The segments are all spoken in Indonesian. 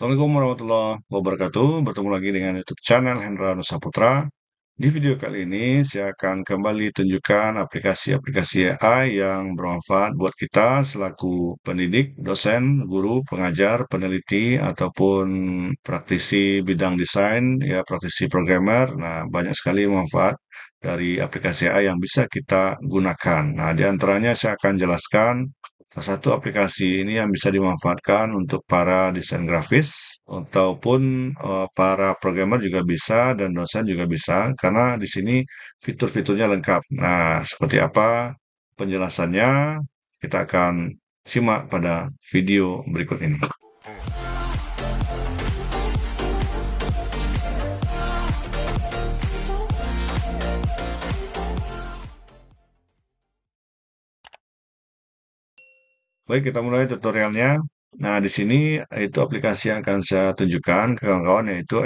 Assalamualaikum warahmatullahi wabarakatuh. Bertemu lagi dengan YouTube channel Hendra Nusa Putra. Di video kali ini, saya akan kembali tunjukkan aplikasi-aplikasi AI yang bermanfaat buat kita selaku pendidik, dosen, guru, pengajar, peneliti, ataupun praktisi bidang desain, ya praktisi programmer. Nah, banyak sekali manfaat dari aplikasi AI yang bisa kita gunakan. Nah, di antaranya saya akan jelaskan Salah satu aplikasi ini yang bisa dimanfaatkan untuk para desain grafis ataupun uh, para programmer juga bisa dan dosen juga bisa karena di sini fitur-fiturnya lengkap. Nah, seperti apa penjelasannya kita akan simak pada video berikut ini. Baik, kita mulai tutorialnya. Nah, di sini itu aplikasi yang akan saya tunjukkan ke kawan-kawan yaitu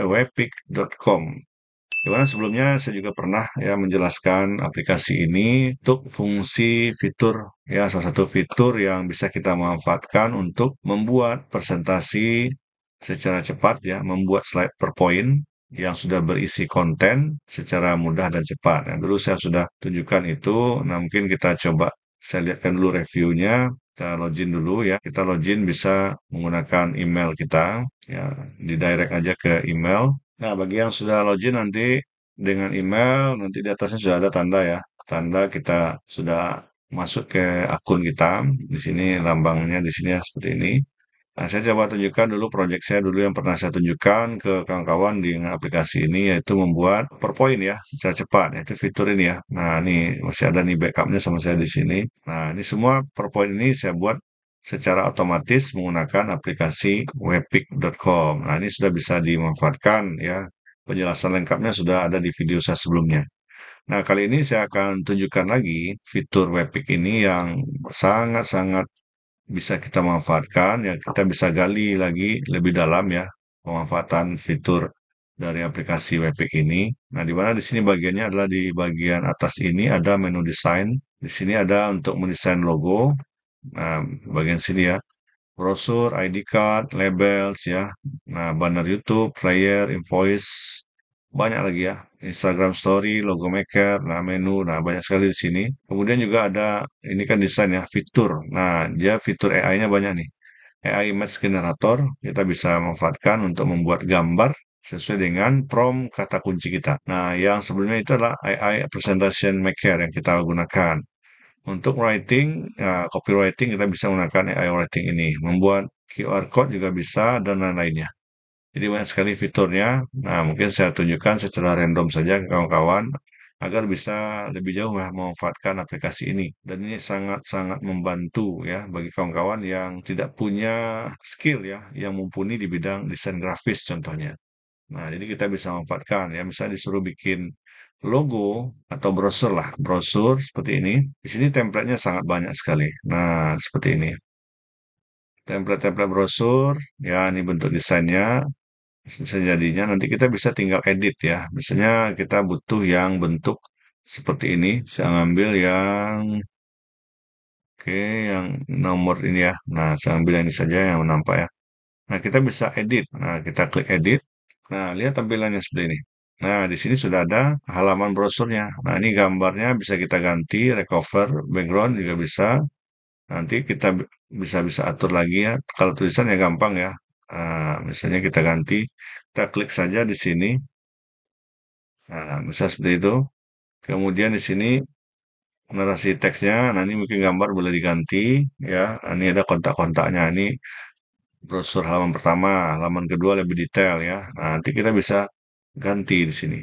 Di mana sebelumnya saya juga pernah ya menjelaskan aplikasi ini untuk fungsi fitur ya salah satu fitur yang bisa kita manfaatkan untuk membuat presentasi secara cepat ya membuat slide per poin yang sudah berisi konten secara mudah dan cepat. Nah, dulu saya sudah tunjukkan itu. Nah, mungkin kita coba saya lihatkan dulu reviewnya kita login dulu ya. Kita login bisa menggunakan email kita ya, di direct aja ke email. Nah, bagi yang sudah login nanti dengan email nanti di atasnya sudah ada tanda ya. Tanda kita sudah masuk ke akun kita. Di sini lambangnya di sini ya, seperti ini. Nah, saya coba tunjukkan dulu proyek saya dulu yang pernah saya tunjukkan ke kawan-kawan di aplikasi ini yaitu membuat PowerPoint ya secara cepat yaitu fitur ini ya. Nah, ini masih ada nih backupnya sama saya di sini. Nah, ini semua PowerPoint ini saya buat secara otomatis menggunakan aplikasi webpick.com. Nah, ini sudah bisa dimanfaatkan ya. Penjelasan lengkapnya sudah ada di video saya sebelumnya. Nah, kali ini saya akan tunjukkan lagi fitur webpick ini yang sangat-sangat bisa kita manfaatkan ya kita bisa gali lagi lebih dalam ya pemanfaatan fitur dari aplikasi WP ini. Nah, di mana di sini bagiannya adalah di bagian atas ini ada menu desain. Di sini ada untuk mendesain logo. Nah, bagian sini ya. Brosur, ID card, labels ya. Nah, banner YouTube, flyer invoice, banyak lagi ya. Instagram Story, logo maker, nah menu, nah banyak sekali di sini. Kemudian juga ada, ini kan desain ya, fitur. Nah, dia fitur AI-nya banyak nih. AI Image Generator, kita bisa memanfaatkan untuk membuat gambar sesuai dengan prompt kata kunci kita. Nah, yang sebelumnya itu adalah AI Presentation Maker yang kita gunakan. Untuk writing, ya, copywriting, kita bisa menggunakan AI Writing ini. Membuat QR Code juga bisa, dan lain-lainnya. Jadi banyak sekali fiturnya. Nah, mungkin saya tunjukkan secara random saja kawan-kawan agar bisa lebih jauh memanfaatkan aplikasi ini. Dan ini sangat-sangat membantu ya bagi kawan-kawan yang tidak punya skill ya, yang mumpuni di bidang desain grafis contohnya. Nah, jadi kita bisa memanfaatkan ya, misalnya disuruh bikin logo atau brosur lah, brosur seperti ini. Di sini template sangat banyak sekali. Nah, seperti ini. Template-template brosur, ya ini bentuk desainnya. Sejadinya nanti kita bisa tinggal edit ya. Misalnya kita butuh yang bentuk seperti ini. saya ngambil yang Oke, yang nomor ini ya. Nah, saya ambil yang ini saja yang nampak ya. Nah, kita bisa edit. Nah, kita klik edit. Nah, lihat tampilannya seperti ini. Nah, di sini sudah ada halaman brosurnya. Nah, ini gambarnya bisa kita ganti, recover, background juga bisa. Nanti kita bisa-bisa atur lagi ya. Kalau tulisannya gampang ya. Nah, misalnya kita ganti, kita klik saja di sini. Nah, misalnya seperti itu. Kemudian di sini narasi teksnya, nah ini mungkin gambar boleh diganti, ya. Nah, ini ada kontak-kontaknya, ini brosur halaman pertama, halaman kedua lebih detail, ya. Nah, nanti kita bisa ganti di sini.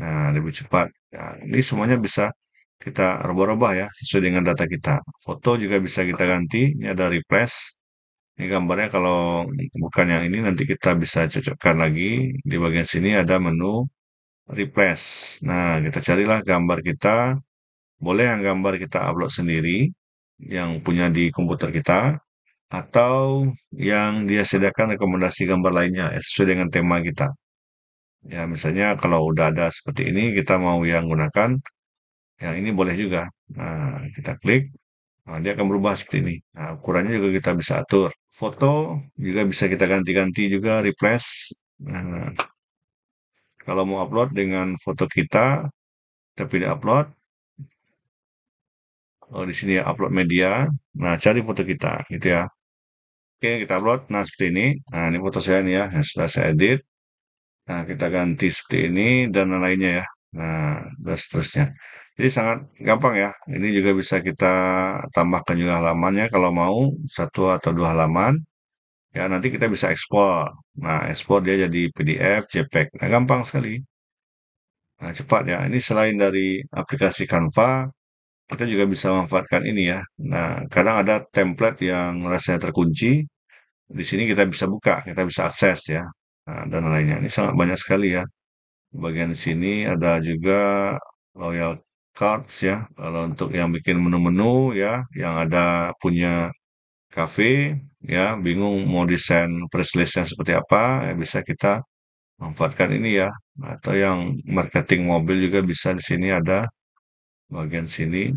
Nah, lebih cepat. Nah, ini semuanya bisa kita rubah-rubah ya, sesuai dengan data kita. Foto juga bisa kita ganti, ini ada replace, ini gambarnya kalau bukan yang ini nanti kita bisa cocokkan lagi. Di bagian sini ada menu replace. Nah, kita carilah gambar kita. Boleh yang gambar kita upload sendiri, yang punya di komputer kita, atau yang dia sediakan rekomendasi gambar lainnya ya, sesuai dengan tema kita. Ya, misalnya kalau udah ada seperti ini, kita mau yang gunakan, yang ini boleh juga. Nah, kita klik. Nah, dia akan berubah seperti ini. Nah, ukurannya juga kita bisa atur foto juga bisa kita ganti-ganti juga replace nah, kalau mau upload dengan foto kita kita pilih upload oh, di sini ya upload media nah cari foto kita gitu ya oke kita upload nah seperti ini nah ini foto saya nih ya yang sudah saya edit nah kita ganti seperti ini dan lainnya ya nah dan seterusnya jadi sangat gampang ya. Ini juga bisa kita tambahkan juga halamannya kalau mau satu atau dua halaman. Ya, nanti kita bisa ekspor. Nah, ekspor dia jadi PDF, JPEG. Nah, gampang sekali. Nah, cepat ya. Ini selain dari aplikasi Canva, kita juga bisa memanfaatkan ini ya. Nah, kadang ada template yang rasanya terkunci. Di sini kita bisa buka, kita bisa akses ya. Nah, dan lainnya. Ini sangat banyak sekali ya. Bagian sini ada juga loyal cards ya. Kalau untuk yang bikin menu-menu ya, yang ada punya cafe ya, bingung mau desain press listnya seperti apa, ya bisa kita manfaatkan ini ya. Atau yang marketing mobil juga bisa di sini ada bagian sini.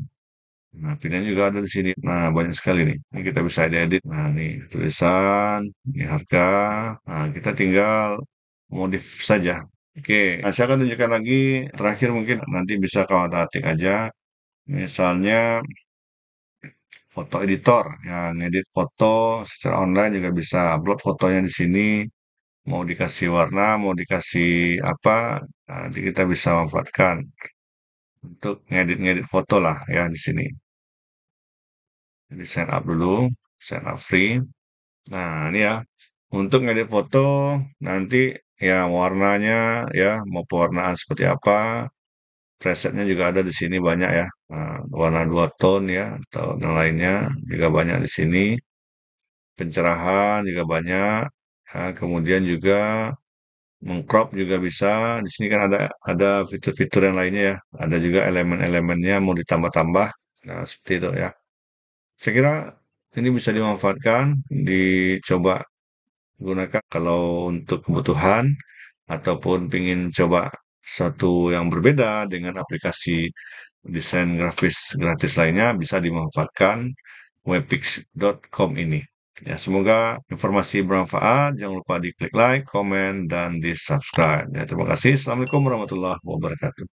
Nah, pilihan juga ada di sini. Nah, banyak sekali nih. Ini kita bisa edit. Nah, ini tulisan, ini harga. Nah, kita tinggal modif saja. Oke, okay. Nah, saya akan tunjukkan lagi terakhir mungkin nanti bisa kau atik aja. Misalnya foto editor, yang ngedit foto secara online juga bisa upload fotonya di sini. Mau dikasih warna, mau dikasih apa, nah, nanti kita bisa manfaatkan untuk ngedit-ngedit foto lah ya di sini. Jadi sign up dulu, sign up free. Nah, ini ya untuk ngedit foto nanti ya warnanya ya, mau pewarnaan seperti apa, presetnya juga ada di sini banyak ya. Nah, warna dua tone ya atau yang lainnya juga banyak di sini. Pencerahan juga banyak. Nah, kemudian juga mengcrop juga bisa. Di sini kan ada ada fitur-fitur yang lainnya ya. Ada juga elemen-elemennya mau ditambah-tambah. Nah, seperti itu ya. Saya kira ini bisa dimanfaatkan, dicoba gunakan kalau untuk kebutuhan ataupun ingin coba satu yang berbeda dengan aplikasi desain grafis gratis lainnya bisa dimanfaatkan webpix.com ini. Ya, semoga informasi bermanfaat. Jangan lupa di klik like, komen, dan di subscribe. Ya, terima kasih. Assalamualaikum warahmatullahi wabarakatuh.